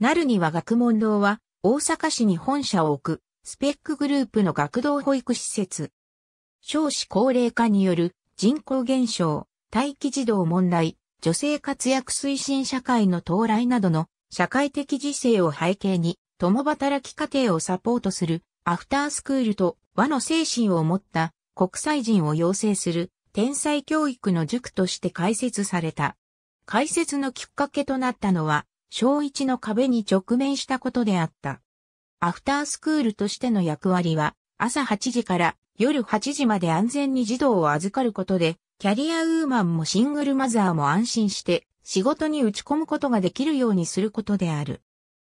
なるには学問堂は、大阪市に本社を置く、スペックグループの学童保育施設。少子高齢化による人口減少、待機児童問題、女性活躍推進社会の到来などの社会的時勢を背景に、共働き家庭をサポートするアフタースクールと和の精神を持った国際人を養成する天才教育の塾として開設された。開設のきっかけとなったのは小一の壁に直面したことであった。アフタースクールとしての役割は、朝8時から夜8時まで安全に児童を預かることで、キャリアウーマンもシングルマザーも安心して仕事に打ち込むことができるようにすることである。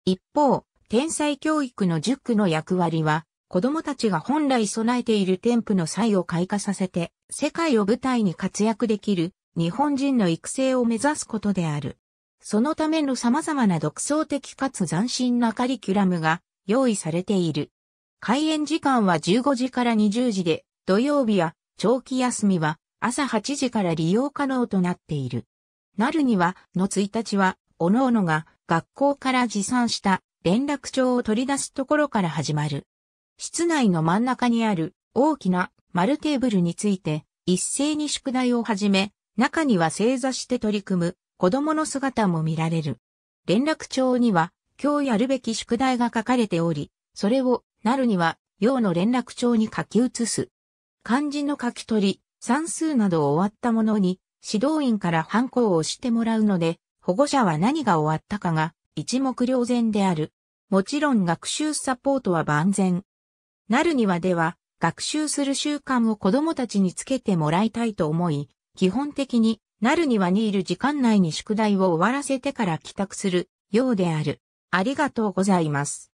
一方、天才教育の塾の役割は、子供たちが本来備えている添付の才を開花させて、世界を舞台に活躍できる日本人の育成を目指すことである。そのための様々な独創的かつ斬新なカリキュラムが用意されている。開園時間は15時から20時で、土曜日や長期休みは朝8時から利用可能となっている。なるには、の1日は、おのおのが学校から持参した連絡帳を取り出すところから始まる。室内の真ん中にある大きな丸テーブルについて一斉に宿題を始め、中には正座して取り組む子供の姿も見られる。連絡帳には、今日やるべき宿題が書かれており、それを、なるには、用の連絡帳に書き写す。漢字の書き取り、算数などを終わったものに、指導員から反抗をしてもらうので、保護者は何が終わったかが一目瞭然である。もちろん学習サポートは万全。なるにはでは、学習する習慣を子供たちにつけてもらいたいと思い、基本的になるにはにいる時間内に宿題を終わらせてから帰宅するようである。ありがとうございます。